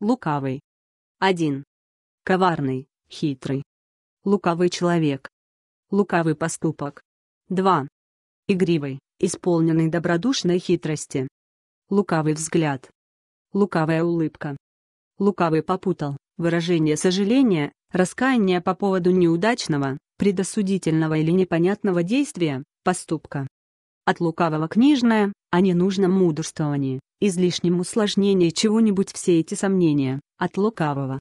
Лукавый. 1. Коварный, хитрый. Лукавый человек. Лукавый поступок. 2. Игривый, исполненный добродушной хитрости. Лукавый взгляд. Лукавая улыбка. Лукавый попутал выражение сожаления, раскаяния по поводу неудачного, предосудительного или непонятного действия, поступка. От лукавого книжное, о а ненужном мудрствовании, излишнем усложнении чего-нибудь все эти сомнения, от лукавого,